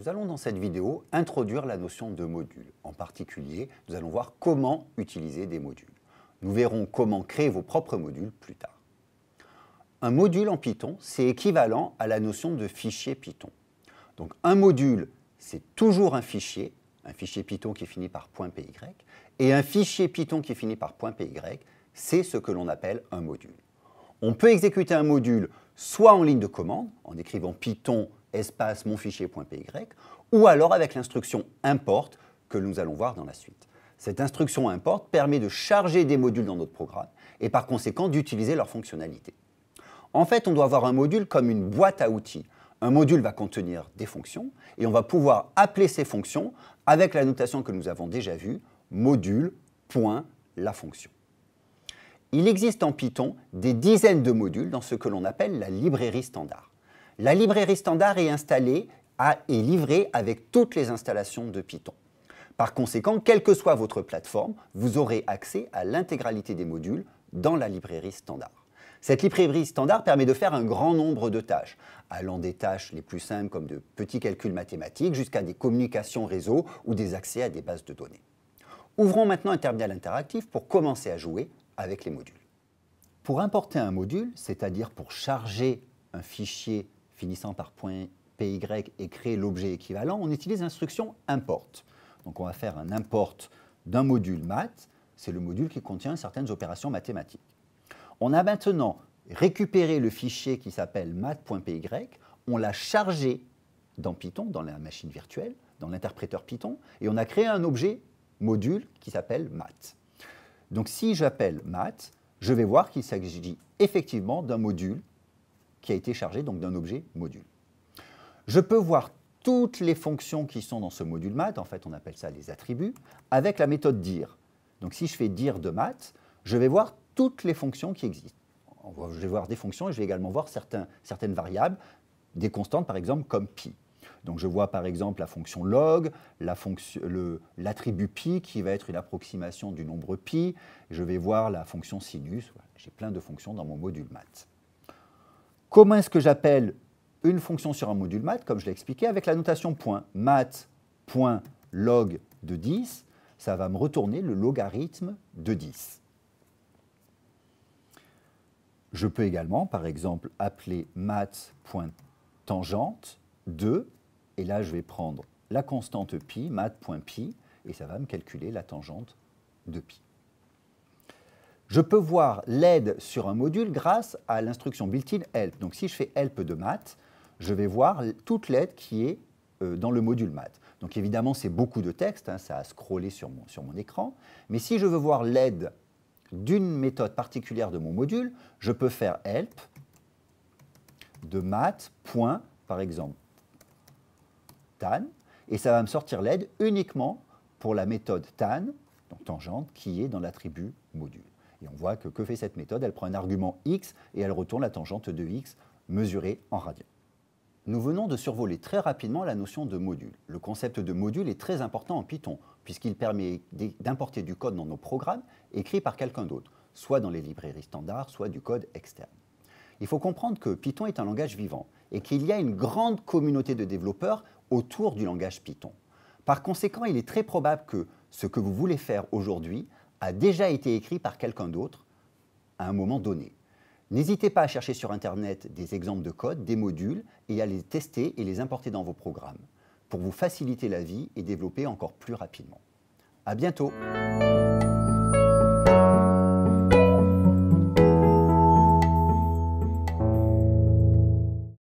Nous allons dans cette vidéo introduire la notion de module. En particulier, nous allons voir comment utiliser des modules. Nous verrons comment créer vos propres modules plus tard. Un module en Python, c'est équivalent à la notion de fichier Python. Donc un module, c'est toujours un fichier, un fichier Python qui finit par .py, et un fichier Python qui finit par .py, c'est ce que l'on appelle un module. On peut exécuter un module soit en ligne de commande, en écrivant Python espace mon fichier.py ou alors avec l'instruction import que nous allons voir dans la suite. Cette instruction import permet de charger des modules dans notre programme et par conséquent d'utiliser leurs fonctionnalités. En fait, on doit avoir un module comme une boîte à outils. Un module va contenir des fonctions et on va pouvoir appeler ces fonctions avec la notation que nous avons déjà vue, module, fonction. Il existe en Python des dizaines de modules dans ce que l'on appelle la librairie standard. La librairie standard est installée et livrée avec toutes les installations de Python. Par conséquent, quelle que soit votre plateforme, vous aurez accès à l'intégralité des modules dans la librairie standard. Cette librairie standard permet de faire un grand nombre de tâches, allant des tâches les plus simples comme de petits calculs mathématiques jusqu'à des communications réseau ou des accès à des bases de données. Ouvrons maintenant un terminal interactif pour commencer à jouer avec les modules. Pour importer un module, c'est-à-dire pour charger un fichier finissant par PY et créer l'objet équivalent, on utilise l'instruction import. Donc on va faire un import d'un module math, c'est le module qui contient certaines opérations mathématiques. On a maintenant récupéré le fichier qui s'appelle math.py, on l'a chargé dans Python, dans la machine virtuelle, dans l'interpréteur Python, et on a créé un objet module qui s'appelle math. Donc si j'appelle math, je vais voir qu'il s'agit effectivement d'un module qui a été chargé donc d'un objet module. Je peux voir toutes les fonctions qui sont dans ce module math, en fait on appelle ça les attributs, avec la méthode dire. Donc si je fais dire de math, je vais voir toutes les fonctions qui existent. Je vais voir des fonctions et je vais également voir certaines variables, des constantes par exemple comme pi. Donc je vois par exemple la fonction log, l'attribut pi qui va être une approximation du nombre pi, je vais voir la fonction sinus, j'ai plein de fonctions dans mon module math. Comment est-ce que j'appelle une fonction sur un module math, comme je l'ai expliqué, avec la notation point de 10, ça va me retourner le logarithme de 10. Je peux également, par exemple, appeler math.tangente 2, et là je vais prendre la constante pi, math.pi, et ça va me calculer la tangente de pi. Je peux voir l'aide sur un module grâce à l'instruction built-in help. Donc si je fais help de maths, je vais voir toute l'aide qui est euh, dans le module maths. Donc évidemment, c'est beaucoup de texte, hein, ça a scrollé sur mon, écran. Mais si je veux voir l'aide d'une méthode particulière de mon module, je peux faire help de math par exemple, tan, et ça va me sortir l'aide uniquement pour la méthode tan, donc tangente, qui est dans l'attribut module. Et on voit que que fait cette méthode Elle prend un argument x et elle retourne la tangente de x mesurée en radians. Nous venons de survoler très rapidement la notion de module. Le concept de module est très important en Python, puisqu'il permet d'importer du code dans nos programmes écrit par quelqu'un d'autre, soit dans les librairies standards, soit du code externe. Il faut comprendre que Python est un langage vivant et qu'il y a une grande communauté de développeurs autour du langage Python. Par conséquent, il est très probable que ce que vous voulez faire aujourd'hui a déjà été écrit par quelqu'un d'autre à un moment donné. N'hésitez pas à chercher sur Internet des exemples de code, des modules, et à les tester et les importer dans vos programmes, pour vous faciliter la vie et développer encore plus rapidement. À bientôt